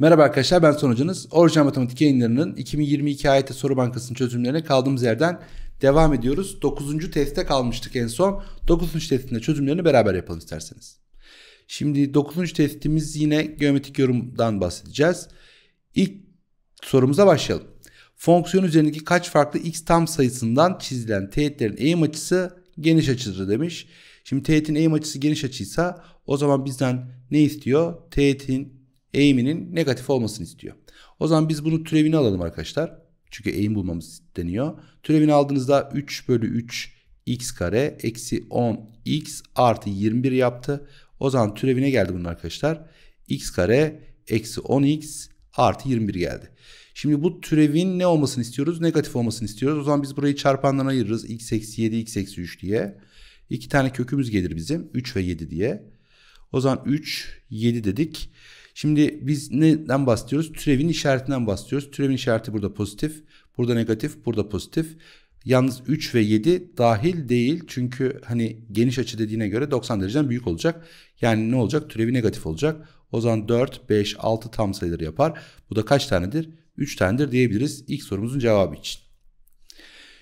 Merhaba arkadaşlar ben Sonucunuz. Orijinal Matematik yayınlarının 2022 AYT Soru Bankası'nın çözümlerine kaldığımız yerden devam ediyoruz. 9. testte kalmıştık en son. 9. testinde çözümlerini beraber yapalım isterseniz. Şimdi 9. testimiz yine geometrik yorumdan bahsedeceğiz. İlk sorumuza başlayalım. Fonksiyon üzerindeki kaç farklı x tam sayısından çizilen teğetlerin eğim açısı geniş açıdır demiş. Şimdi teğetin eğim açısı geniş açıysa o zaman bizden ne istiyor? Teğetin eğiminin negatif olmasını istiyor. O zaman biz bunu türevini alalım arkadaşlar. Çünkü eğim bulmamız deniyor. Türevini aldığınızda 3 bölü 3 x kare eksi 10 x artı 21 yaptı. O zaman türevine geldi bunun arkadaşlar. x kare eksi 10 x artı 21 geldi. Şimdi bu türevin ne olmasını istiyoruz? Negatif olmasını istiyoruz. O zaman biz burayı çarpandan ayırırız. x eksi 7 x eksi 3 diye. İki tane kökümüz gelir bizim. 3 ve 7 diye. O zaman 3, 7 dedik. Şimdi biz neden bahsediyoruz? Türevin işaretinden bahsediyoruz. Türevin işareti burada pozitif, burada negatif, burada pozitif. Yalnız 3 ve 7 dahil değil çünkü hani geniş açı dediğine göre 90 dereceden büyük olacak. Yani ne olacak? Türevi negatif olacak. O zaman 4, 5, 6 tam sayıları yapar. Bu da kaç tanedir? 3 tanedir diyebiliriz ilk sorumuzun cevabı için.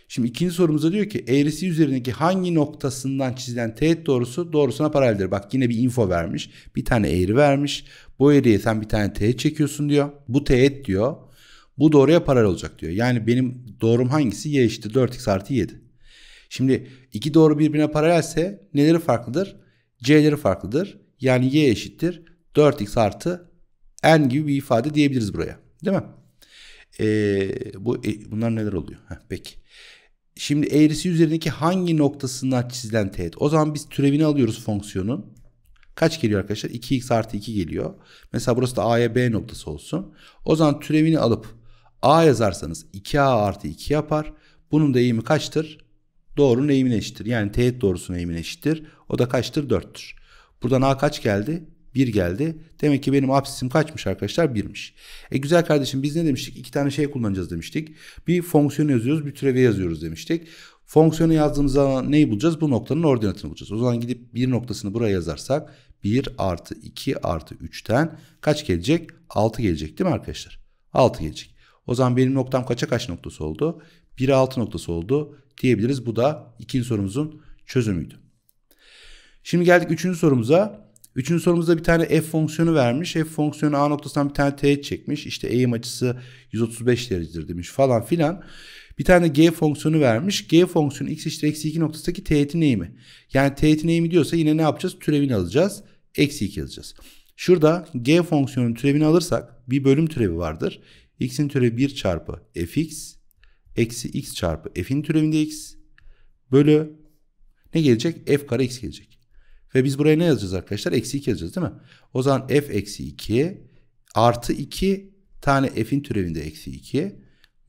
Şimdi ikinci sorumuza diyor ki eğrisi üzerindeki hangi noktasından çizilen teğet doğrusu doğrusuna paraleldir. Bak yine bir info vermiş. Bir tane eğri vermiş. Bu eğriye sen bir tane teğet çekiyorsun diyor. Bu teğet diyor. Bu doğruya paralel olacak diyor. Yani benim doğrum hangisi? Y eşittir 4x artı 7. Şimdi iki doğru birbirine paralelse neleri farklıdır? C'leri farklıdır. Yani y eşittir 4x artı n gibi bir ifade diyebiliriz buraya. Değil mi? Ee, bu e, bunlar neler oluyor? Heh, peki. Şimdi eğrisi üzerindeki hangi noktasından çizilen teğet? O zaman biz türevini alıyoruz fonksiyonun. Kaç geliyor arkadaşlar? 2x artı 2 geliyor. Mesela burası da a'ya b noktası olsun. O zaman türevini alıp a yazarsanız 2a artı 2 yapar. Bunun da eğimi kaçtır? Doğrunun eğimine eşittir. Yani teğet doğrusunun eğimine eşittir. O da kaçtır? 4'tür. Buradan a kaç geldi? 1 geldi. Demek ki benim absisim kaçmış arkadaşlar? 1'miş. E güzel kardeşim biz ne demiştik? İki tane şey kullanacağız demiştik. Bir fonksiyonu yazıyoruz bir türevi yazıyoruz demiştik. Fonksiyonu yazdığımız zaman neyi bulacağız? Bu noktanın ordinatını bulacağız. O zaman gidip bir noktasını buraya yazarsak 1 artı 2 artı 3'ten kaç gelecek? 6 gelecek değil mi arkadaşlar? 6 gelecek. O zaman benim noktam kaça kaç noktası oldu? 1'e 6 noktası oldu diyebiliriz. Bu da ikinci sorumuzun çözümüydü. Şimdi geldik üçüncü sorumuza. Üçüncü sorumuzda bir tane f fonksiyonu vermiş. F fonksiyonu a noktasından bir tane teğet çekmiş. İşte eğim açısı 135 derecedir demiş falan filan. Bir tane g fonksiyonu vermiş. G fonksiyonu x eşittir eksi 2 noktasındaki teğetin eğimi. Yani teğetin eğimi diyorsa yine ne yapacağız? Türevini alacağız. Eksi 2 yazacağız. Şurada g fonksiyonun türevini alırsak bir bölüm türevi vardır. x'in türevi 1 çarpı fx eksi x çarpı f'in türevinde x bölü ne gelecek? f kare x gelecek. Ve biz buraya ne yazacağız arkadaşlar? Eksi 2 yazacağız değil mi? O zaman f eksi 2 artı 2 tane f'in türevinde eksi 2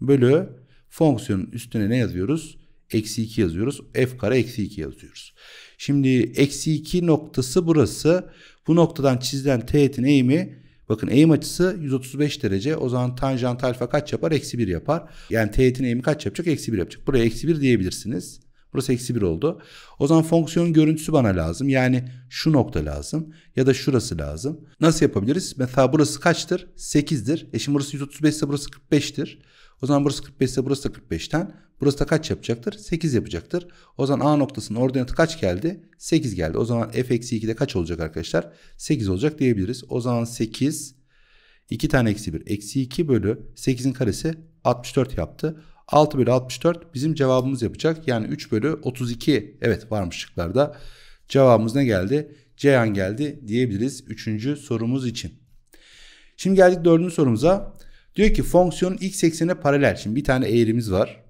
bölü fonksiyonun üstüne ne yazıyoruz? Eksi 2 yazıyoruz. F kare eksi 2 yazıyoruz. Şimdi eksi 2 noktası burası. Bu noktadan çizilen teğetin eğimi bakın eğim açısı 135 derece. O zaman tanjant alfa kaç yapar? Eksi 1 yapar. Yani teğetin eğimi kaç yapacak? Eksi 1 yapacak. Buraya eksi 1 diyebilirsiniz. Burası eksi 1 oldu. O zaman fonksiyonun görüntüsü bana lazım. Yani şu nokta lazım ya da şurası lazım. Nasıl yapabiliriz? Mesela burası kaçtır? 8'dir. E şimdi burası 135 ise burası 45'tir. O zaman burası 45 ise burası da 45'ten. Burası da kaç yapacaktır? 8 yapacaktır. O zaman A noktasının ordinatı kaç geldi? 8 geldi. O zaman f eksi 2'de kaç olacak arkadaşlar? 8 olacak diyebiliriz. O zaman 8 2 tane eksi 1 eksi 2 bölü 8'in karesi 64 yaptı. 6 bölü 64 bizim cevabımız yapacak. Yani 3 bölü 32 evet varmış şıklarda. Cevabımız ne geldi? Ceyhan geldi diyebiliriz 3. sorumuz için. Şimdi geldik 4. sorumuza. Diyor ki fonksiyon x eksenine paralel. Şimdi bir tane eğrimiz var.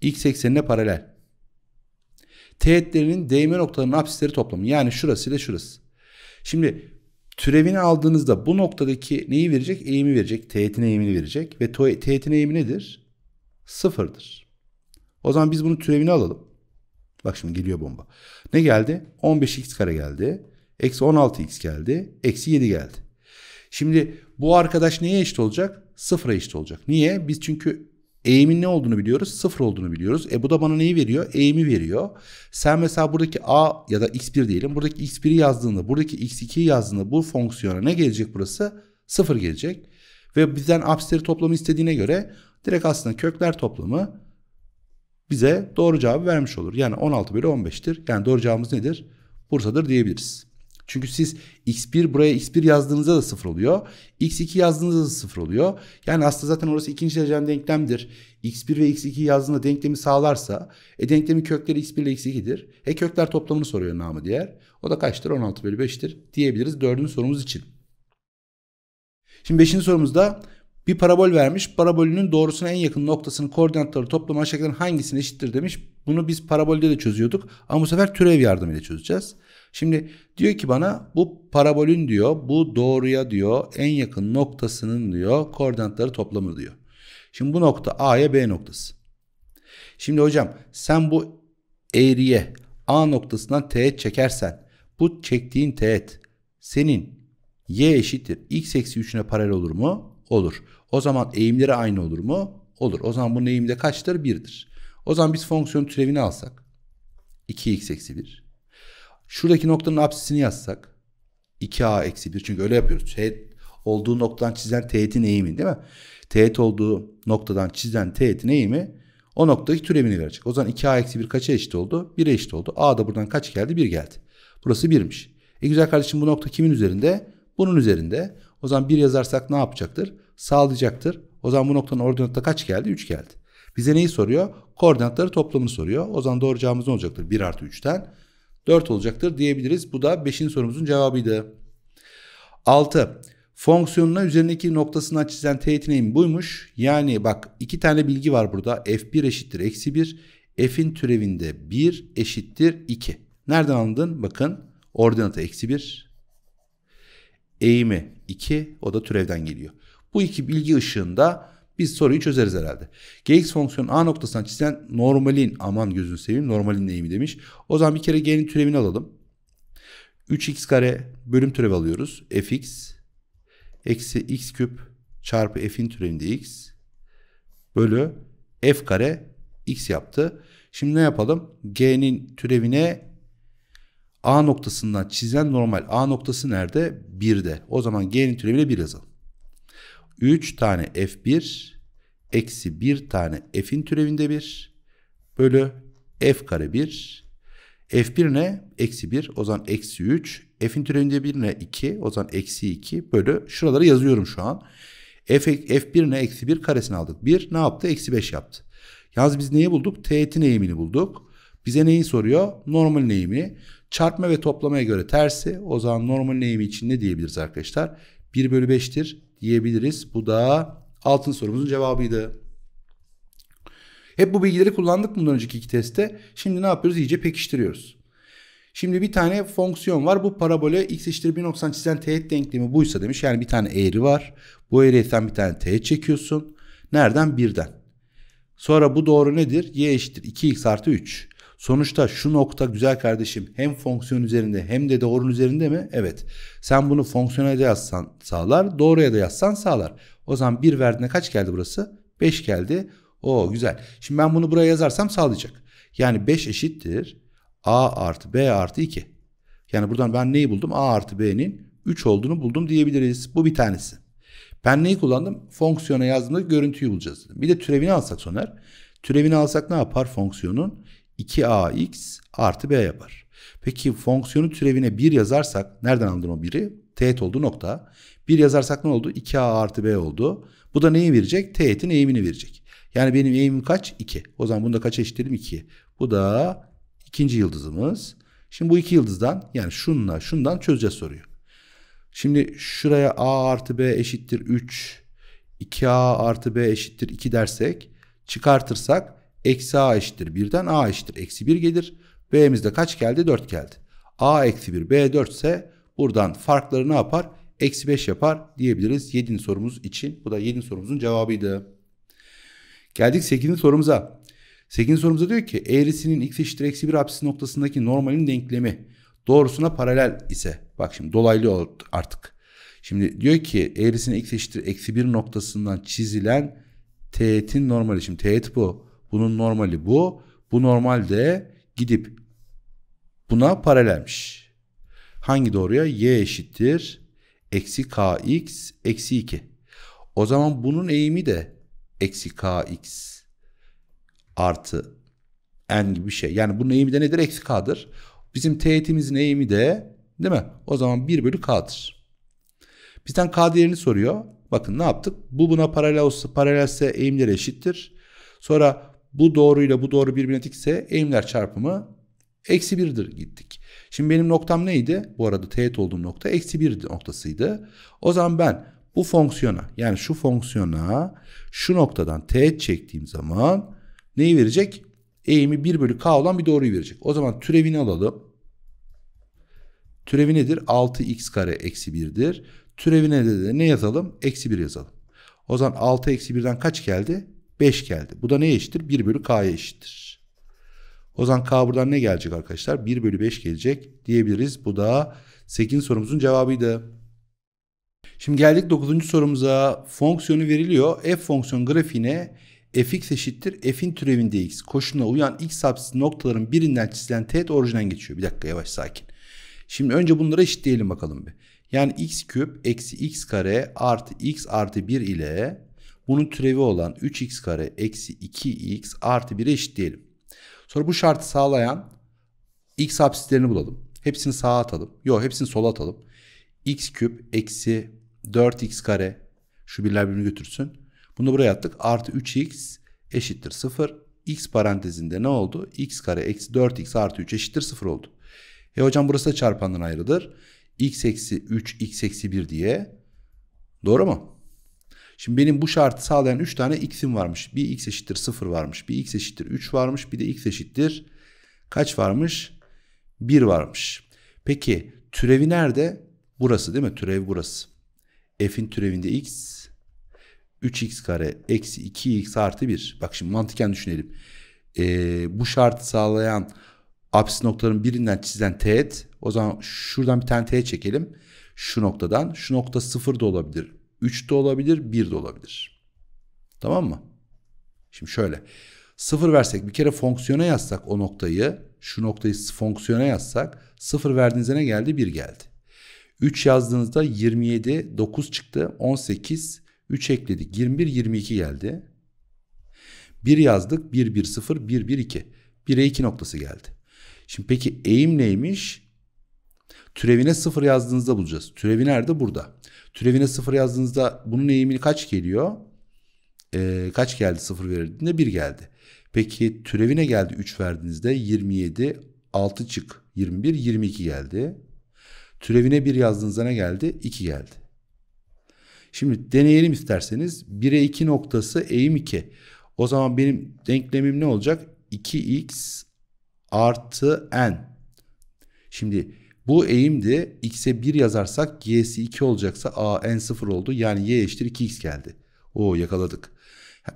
x eksenine paralel. Teğetlerinin değme noktalarının apsisleri toplamı. Yani şurası ile şurası. Şimdi türevini aldığınızda bu noktadaki neyi verecek? Eğimi verecek. Teğetin eğimini verecek. Ve teğetin eğimi nedir? sıfırdır. O zaman biz bunun türevini alalım. Bak şimdi geliyor bomba. Ne geldi? 15x kare geldi. Eksi 16x geldi. Eksi 7 geldi. Şimdi bu arkadaş neye eşit olacak? Sıfıra eşit olacak. Niye? Biz çünkü eğimin ne olduğunu biliyoruz. Sıfır olduğunu biliyoruz. E bu da bana neyi veriyor? Eğimi veriyor. Sen mesela buradaki a ya da x1 diyelim. Buradaki x1'i yazdığında, buradaki x2'yi yazdığında bu fonksiyona ne gelecek burası? Sıfır gelecek. Ve bizden apsleri toplamı istediğine göre Direkt aslında kökler toplamı bize doğru cevabı vermiş olur. Yani 16 bölü 15'tir. Yani doğru cevabımız nedir? Bursa'dır diyebiliriz. Çünkü siz x1 buraya x1 yazdığınızda da sıfır oluyor. x2 yazdığınızda da sıfır oluyor. Yani aslında zaten orası ikinci derecen denklemdir. x1 ve x2 yazdığında denklemi sağlarsa e denklemin kökleri x1 ile x2'dir. E kökler toplamını soruyor namı diğer. O da kaçtır? 16 bölü 5'tir diyebiliriz dördüncü sorumuz için. Şimdi beşinci sorumuzda bir parabol vermiş. Parabolünün doğrusuna en yakın noktasının koordinatları toplama aşağıdakilerin hangisine eşittir demiş. Bunu biz parabolde de çözüyorduk. Ama bu sefer türev yardımıyla çözeceğiz. Şimdi diyor ki bana bu parabolün diyor bu doğruya diyor en yakın noktasının diyor koordinatları toplamı diyor. Şimdi bu nokta A'ya B noktası. Şimdi hocam sen bu eğriye A noktasından teğet çekersen bu çektiğin teğet senin y eşittir x eksi 3'üne paralel olur mu? Olur. O zaman eğimleri aynı olur mu? Olur. O zaman bunun eğimi de kaçtır? 1'dir. O zaman biz fonksiyonun türevini alsak. 2x eksi 1. Şuradaki noktanın apsisini yazsak. 2a eksi 1. Çünkü öyle yapıyoruz. Teğet olduğu noktadan çizilen teğetin eğimi değil mi? Teğet olduğu noktadan çizilen teğetin eğimi o noktadaki türevini verecek. O zaman 2a eksi 1 kaça eşit oldu? 1'e eşit oldu. a da buradan kaç geldi? 1 geldi. Burası 1'miş. E güzel kardeşim bu nokta kimin üzerinde? Bunun üzerinde. O zaman 1 yazarsak ne yapacaktır? sağlayacaktır. O zaman bu noktanın ordinatı kaç geldi? 3 geldi. Bize neyi soruyor? Koordinatları toplamını soruyor. O zaman doğru cevabımız ne olacaktır? 1 artı 3'ten 4 olacaktır diyebiliriz. Bu da 5. sorumuzun cevabıydı. 6. Fonksiyonuna üzerindeki noktasından çizilen t buymuş. Yani bak iki tane bilgi var burada. f1 eşittir eksi 1. f'in türevinde 1 eşittir 2. Nereden alındın? Bakın ordinatı eksi 1. Eğimi 2. O da türevden geliyor. Bu iki bilgi ışığında biz soruyu çözeriz herhalde. Gx fonksiyonu A noktasından çizilen normalin aman gözünü seveyim normalin neyimi demiş. O zaman bir kere g'nin türevini alalım. 3x kare bölüm türevi alıyoruz. fx eksi x küp çarpı f'in türevinde x bölü f kare x yaptı. Şimdi ne yapalım? G'nin türevine A noktasından çizilen normal. A noktası nerede? 1'de. O zaman G'nin türevine 1 yazalım. 3 tane f1 eksi 1 tane f'in türevinde 1 bölü f kare 1. f1 ne? Eksi 1 o zaman eksi 3. f'in türevinde 1 ne? 2 o zaman eksi 2 bölü şuraları yazıyorum şu an. F, f1 ne? Eksi 1 karesini aldık. 1 ne yaptı? Eksi 5 yaptı. Yalnız biz neyi bulduk? Teğetin eğimini bulduk. Bize neyi soruyor? Normal eğimi. Çarpma ve toplamaya göre tersi. O zaman normal eğimi için ne diyebiliriz arkadaşlar? 1 bölü 5'tir diyebiliriz. Bu da altın sorumuzun cevabıydı. Hep bu bilgileri kullandık bundan önceki iki testte. Şimdi ne yapıyoruz? İyice pekiştiriyoruz. Şimdi bir tane fonksiyon var. Bu parabole x eşittir 1 90 çizen teğet denklemi buysa demiş. Yani bir tane eğri var. Bu eğriyeten bir tane teğet çekiyorsun. Nereden? Birden. Sonra bu doğru nedir? y eşittir 2x artı 3. Sonuçta şu nokta güzel kardeşim hem fonksiyon üzerinde hem de doğrunun üzerinde mi? Evet. Sen bunu fonksiyona da yazsan sağlar, doğruya da yazsan sağlar. O zaman 1 verdiğinde kaç geldi burası? 5 geldi. O güzel. Şimdi ben bunu buraya yazarsam sağlayacak. Yani 5 eşittir a artı b artı 2. Yani buradan ben neyi buldum? a artı b'nin 3 olduğunu buldum diyebiliriz. Bu bir tanesi. Ben neyi kullandım? Fonksiyona yazdığımda görüntüyü bulacağız Bir de türevini alsak Soner. Türevini alsak ne yapar fonksiyonun? 2ax artı b yapar. Peki fonksiyonun türevine 1 yazarsak nereden aldın o 1'i? Teğet oldu nokta. 1 yazarsak ne oldu? 2a artı b oldu. Bu da neyi verecek? Teğetin eğimini verecek. Yani benim eğimim kaç? 2. O zaman bunu da kaç eşitledim? 2. Bu da ikinci yıldızımız. Şimdi bu iki yıldızdan yani şunla şundan çözeceğiz soruyu. Şimdi şuraya a artı b eşittir 3. 2a artı b eşittir 2 dersek çıkartırsak Eksi a eşittir 1'den a eşittir. Eksi 1 gelir. B'mizde kaç geldi? 4 geldi. A eksi 1 B 4 ise buradan farkları ne yapar? Eksi 5 yapar diyebiliriz 7. sorumuz için. Bu da 7. sorumuzun cevabıydı. Geldik 8. sorumuza. 8. sorumuza diyor ki eğrisinin x eşittir eksi 1 apsisi noktasındaki normalin denklemi doğrusuna paralel ise. Bak şimdi dolaylı artık. Şimdi diyor ki eğrisinin x eşittir eksi 1 noktasından çizilen teğetin normali. Şimdi teğet bu. Bunun normali bu. Bu normal de gidip buna paralelmiş. Hangi doğruya? Y eşittir. Eksi kx eksi 2. O zaman bunun eğimi de eksi kx artı n gibi bir şey. Yani bunun eğimi de nedir? Eksi k'dır. Bizim teğetimizin eğimi de değil mi? O zaman 1 bölü k'dır. Bizden k değerini soruyor. Bakın ne yaptık? Bu buna paralel olsa, paralelse eğimleri eşittir. Sonra bu doğruyla bu doğru birbirine tikse eğimler çarpımı eksi birdir gittik. Şimdi benim noktam neydi? Bu arada teğet olduğum nokta eksi 1 noktasıydı. O zaman ben bu fonksiyona yani şu fonksiyona şu noktadan teğet çektiğim zaman neyi verecek? Eğimi 1 bölü k olan bir doğruyu verecek. O zaman türevini alalım. Türevi nedir? 6x kare eksi 1'dir. Türevine de ne yazalım? Eksi 1 yazalım. O zaman 6 eksi 1'den kaç geldi? 5 geldi. Bu da neye eşittir? 1 bölü k'ya eşittir. O zaman k buradan ne gelecek arkadaşlar? 1 bölü 5 gelecek diyebiliriz. Bu da 8. sorumuzun cevabıydı. Şimdi geldik 9. sorumuza. Fonksiyonu veriliyor. F fonksiyon grafiğine fx eşittir f'in türevinde x koşuluna uyan x apsisi noktaların birinden çizilen teğet orijinden geçiyor. Bir dakika yavaş sakin. Şimdi önce bunları eşitleyelim bakalım bir. Yani x küp eksi x kare artı x artı 1 ile bunun türevi olan 3x kare eksi 2x artı 1'e eşitleyelim. Sonra bu şartı sağlayan x apsislerini bulalım. Hepsini sağa atalım. Yok hepsini sola atalım. x küp eksi 4x kare şu birler birbirini götürsün. Bunu buraya attık. Artı 3x eşittir 0. x parantezinde ne oldu? x kare eksi 4x artı 3 eşittir 0 oldu. E hocam burası da çarpandan ayrıdır. x eksi 3 x eksi 1 diye. Doğru mu? Şimdi benim bu şartı sağlayan 3 tane x'im varmış. Bir x eşittir 0 varmış. Bir x eşittir 3 varmış. Bir de x eşittir kaç varmış? 1 varmış. Peki türevi nerede? Burası değil mi? Türev burası. F'in türevinde x 3x kare eksi 2x artı 1. Bak şimdi mantıken düşünelim. Ee, bu şartı sağlayan apsis noktaların birinden çizilen teğet. O zaman şuradan bir tane teğet çekelim. Şu noktadan. Şu nokta sıfır da olabilir. 3 de olabilir, 1 de olabilir. Tamam mı? Şimdi şöyle. 0 versek bir kere fonksiyona yazsak o noktayı, şu noktayı fonksiyona yazsak 0 verdiğinizde ne geldi? 1 geldi. 3 yazdığınızda 27, 9 çıktı, 18, 3 ekledik. 21, 22 geldi. 1 yazdık, 1, 1, 0, 1, 1, 2. 1'e 2 noktası geldi. Şimdi peki eğim neymiş? Türevine sıfır yazdığınızda bulacağız. Türevi nerede? Burada. Türevine sıfır yazdığınızda bunun eğimini kaç geliyor? Ee, kaç geldi sıfır verildiğinde? Bir geldi. Peki türevine geldi 3 verdiğinizde 27, 6 çık 21, 22 geldi. Türevine 1 yazdığınızda ne geldi? 2 geldi. Şimdi deneyelim isterseniz. 1'e 2 noktası eğim 2. O zaman benim denklemim ne olacak? 2x artı n. Şimdi bu eğimde x'e 1 yazarsak y'si 2 olacaksa a n 0 oldu. Yani y eşittir 2x geldi. O yakaladık.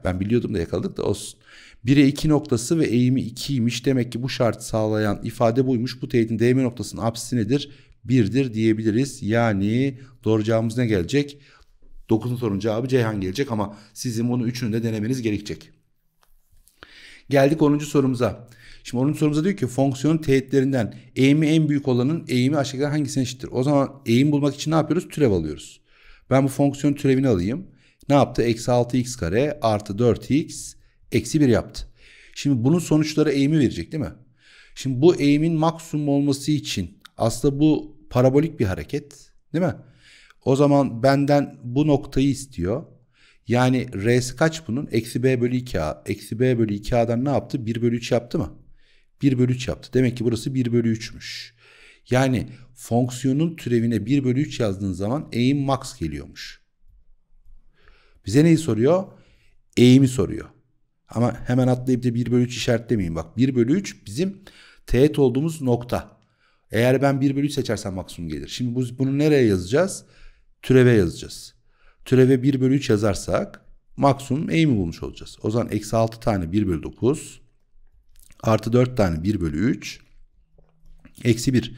Ben biliyordum da yakaladık da olsun. 1'e 2 noktası ve eğimi 2'ymiş. Demek ki bu şartı sağlayan ifade buymuş. Bu teğetin değme noktasının apsisi nedir? 1'dir diyebiliriz. Yani doğru cevabımız ne gelecek? 9'un sorunun cevabı Ceyhan gelecek ama sizin bunu üçünü de denemeniz gerekecek. Geldik 10. sorumuza. Şimdi onun sorumuza diyor ki fonksiyonun teğetlerinden eğimi en büyük olanın eğimi aşağıdan hangisine eşittir? O zaman eğim bulmak için ne yapıyoruz? Türev alıyoruz. Ben bu fonksiyon türevini alayım. Ne yaptı? Eksi 6x kare artı 4x eksi 1 yaptı. Şimdi bunun sonuçları eğimi verecek değil mi? Şimdi bu eğimin maksimum olması için aslında bu parabolik bir hareket değil mi? O zaman benden bu noktayı istiyor. Yani r'si kaç bunun? Eksi b bölü 2a. Eksi b bölü 2a'dan ne yaptı? 1 bölü 3 yaptı mı? 1 bölü 3 yaptı. Demek ki burası 1 bölü 3'müş. Yani fonksiyonun türevine 1 bölü 3 yazdığın zaman eğim max geliyormuş. Bize neyi soruyor? Eğimi soruyor. Ama hemen atlayıp da 1 bölü 3 işaretlemeyin. Bak 1 bölü 3 bizim teğet olduğumuz nokta. Eğer ben 1 bölü 3 seçersem maksimum gelir. Şimdi bunu nereye yazacağız? Türeve yazacağız. Türeve 1 bölü 3 yazarsak maksimum eğimi bulmuş olacağız. O zaman eksi 6 tane 1 bölü 9 Artı 4 tane 1 bölü 3. Eksi 1.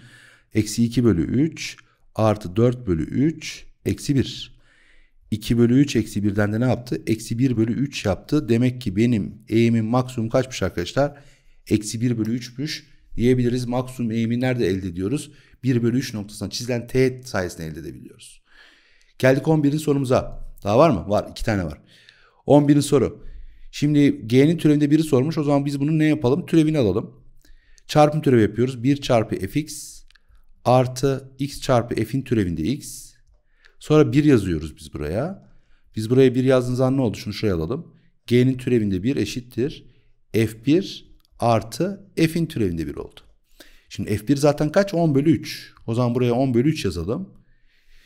Eksi 2 bölü 3. Artı 4 bölü 3. Eksi 1. 2 bölü 3 eksi 1'den de ne yaptı? Eksi 1 bölü 3 yaptı. Demek ki benim eğimim maksimum kaçmış arkadaşlar? Eksi 1 bölü 3'müş diyebiliriz. Maksimum eğimi nerede elde ediyoruz? 1 bölü 3 noktasına çizilen teğet sayesinde elde edebiliyoruz. Geldik 11'in sorumuza. Daha var mı? Var. 2 tane var. 11'in soru. Şimdi g'nin türevinde biri sormuş. O zaman biz bunu ne yapalım? Türevini alalım. Çarpım türevi yapıyoruz. 1 çarpı fx artı x çarpı f'in türevinde x. Sonra 1 yazıyoruz biz buraya. Biz buraya 1 yazdığınız an ne oldu? Şunu şuraya alalım. g'nin türevinde 1 eşittir. f1 artı f'in türevinde 1 oldu. Şimdi f1 zaten kaç? 10 bölü 3. O zaman buraya 10 bölü 3 yazalım.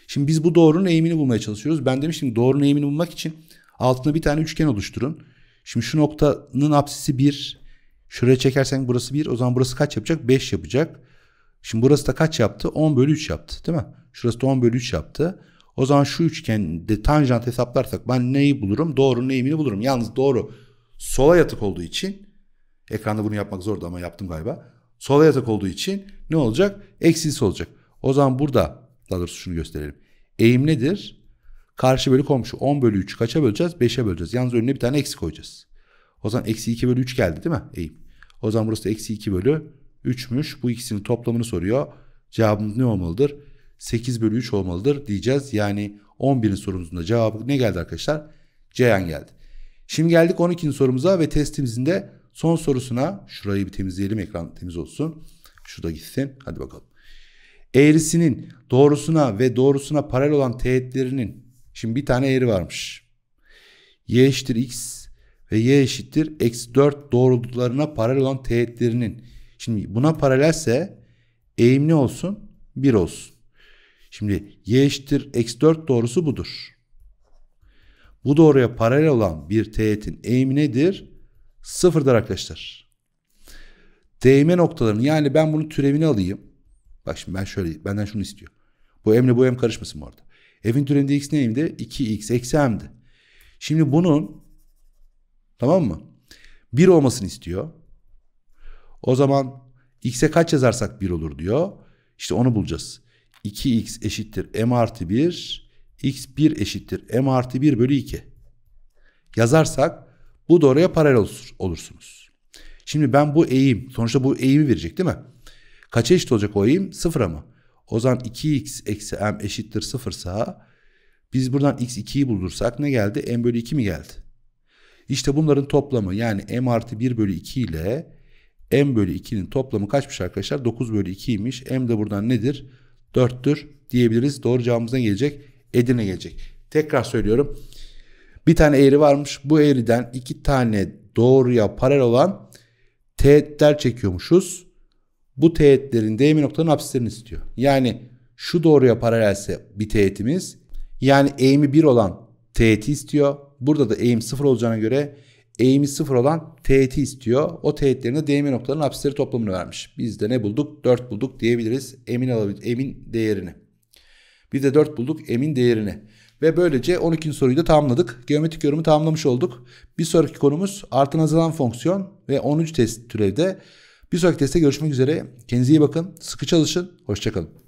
Şimdi biz bu doğrunun eğimini bulmaya çalışıyoruz. Ben demiştim doğrunun eğimini bulmak için altına bir tane üçgen oluşturun. Şimdi şu noktanın apsisi 1. Şuraya çekersen burası 1. O zaman burası kaç yapacak? 5 yapacak. Şimdi burası da kaç yaptı? 10 bölü 3 yaptı değil mi? Şurası da 10 bölü 3 yaptı. O zaman şu üçgende tanjant hesaplarsak ben neyi bulurum? Doğru neyimini bulurum. Yalnız doğru sola yatık olduğu için ekranda bunu yapmak zordu ama yaptım galiba. Sola yatık olduğu için ne olacak? Eksisi olacak. O zaman burada daha doğrusu şunu gösterelim. Eğim nedir? Karşı bölü komşu 10 bölü 3 kaça böleceğiz? 5'e böleceğiz. Yalnız önüne bir tane eksi koyacağız. O zaman eksi 2 bölü 3 geldi değil mi? Eğim. O zaman burası da eksi 2 bölü 3'müş. Bu ikisinin toplamını soruyor. Cevabımız ne olmalıdır? 8 bölü 3 olmalıdır diyeceğiz. Yani 11'in sorumuzun da cevabı ne geldi arkadaşlar? Ceyhan geldi. Şimdi geldik 12. sorumuza ve testimizin de son sorusuna. Şurayı bir temizleyelim ekran temiz olsun. Şurada gitsin. Hadi bakalım. Eğrisinin doğrusuna ve doğrusuna paralel olan teğetlerinin Şimdi bir tane eğri varmış. Y eşittir X ve Y eşittir eksi 4 doğrultuklarına paralel olan teğetlerinin. Şimdi buna paralelse eğim ne olsun? 1 olsun. Şimdi Y eşittir eksi 4 doğrusu budur. Bu doğruya paralel olan bir teğetin eğimi nedir? Sıfırdır arkadaşlar. Değme noktalarını yani ben bunun türevini alayım. Bak şimdi ben şöyle benden şunu istiyor. Bu emle bu em karışmasın bu arada. F'in türevinde x neydi? 2x eksi m'di. Şimdi bunun tamam mı? 1 olmasını istiyor. O zaman x'e kaç yazarsak 1 olur diyor. İşte onu bulacağız. 2x eşittir m artı 1. x1 eşittir m artı 1 bölü 2. Yazarsak bu doğruya paralel olursunuz. Şimdi ben bu eğim, sonuçta bu eğimi verecek değil mi? Kaça eşit olacak o eğim? Sıfıra mı? O zaman 2x eksi m eşittir 0 sa biz buradan x2'yi buldursak ne geldi? m bölü 2 mi geldi? İşte bunların toplamı yani m artı 1 bölü 2 ile m bölü 2'nin toplamı kaçmış arkadaşlar? 9 bölü 2'ymiş. m de buradan nedir? 4'tür diyebiliriz. Doğru cevabımıza gelecek? Edirne gelecek. Tekrar söylüyorum. Bir tane eğri varmış. Bu eğriden iki tane doğruya paralel olan teğetler çekiyormuşuz bu teğetlerin değme noktalarının apsislerini istiyor. Yani şu doğruya paralelse bir teğetimiz yani eğimi 1 olan teğeti istiyor. Burada da eğim 0 olacağına göre eğimi 0 olan teğeti istiyor. O teğetlerin de değme noktalarının apsisleri toplamını vermiş. Biz de ne bulduk? 4 bulduk diyebiliriz. Emin alabilir emin değerini. Biz de 4 bulduk emin değerini. Ve böylece 12. soruyu da tamamladık. Geometrik yorumu tamamlamış olduk. Bir sonraki konumuz artan azalan fonksiyon ve 13. test türevde bir sonraki testte görüşmek üzere. Kendinize iyi bakın. Sıkı çalışın. Hoşçakalın.